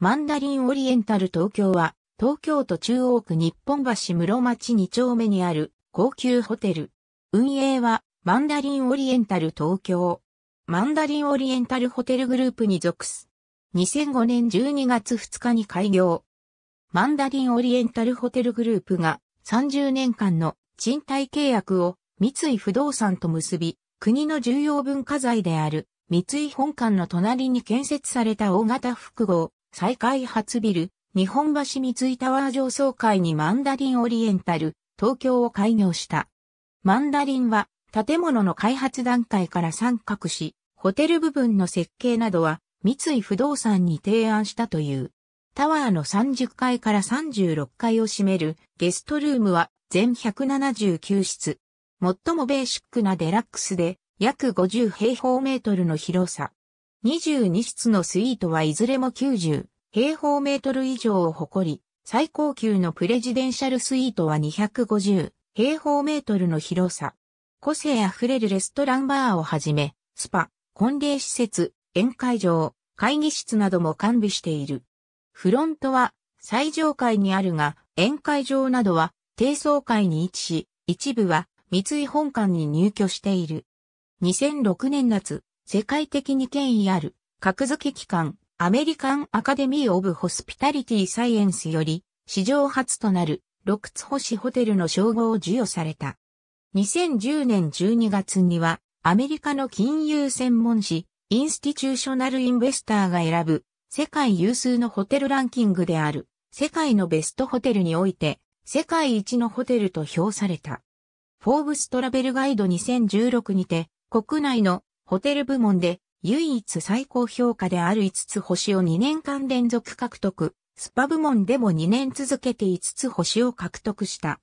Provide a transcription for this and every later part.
マンダリンオリエンタル東京は、東京都中央区日本橋室町2丁目にある高級ホテル。運営は、マンダリンオリエンタル東京。マンダリンオリエンタルホテルグループに属す。2005年12月2日に開業。マンダリンオリエンタルホテルグループが30年間の賃貸契約を三井不動産と結び、国の重要文化財である三井本館の隣に建設された大型複合再開発ビル、日本橋三井タワー上層階にマンダリンオリエンタル、東京を開業した。マンダリンは、建物の開発段階から参画し、ホテル部分の設計などは、三井不動産に提案したという。タワーの30階から36階を占めるゲストルームは全179室。最もベーシックなデラックスで約50平方メートルの広さ。22室のスイートはいずれも90平方メートル以上を誇り、最高級のプレジデンシャルスイートは250平方メートルの広さ。個性あふれるレストランバーをはじめ、スパ、婚礼施設、宴会場、会議室なども完備している。フロントは最上階にあるが、宴会場などは低層階に位置し、一部は三井本館に入居している。2006年夏、世界的に権威ある、格付け機関、アメリカン・アカデミー・オブ・ホスピタリティ・サイエンスより、史上初となる、六つ星ホテルの称号を授与された。2010年12月には、アメリカの金融専門誌、インスティチューショナル・インベスターが選ぶ、世界有数のホテルランキングである、世界のベストホテルにおいて、世界一のホテルと評された。フォーブストラベルガイド2016にて、国内のホテル部門で唯一最高評価である5つ星を2年間連続獲得、スパ部門でも2年続けて5つ星を獲得した。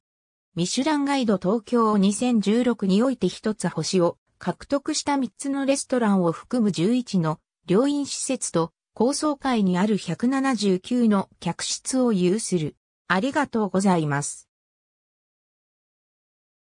ミシュランガイド東京を2016において1つ星を獲得した3つのレストランを含む11の病院施設と高層階にある179の客室を有する。ありがとうございます。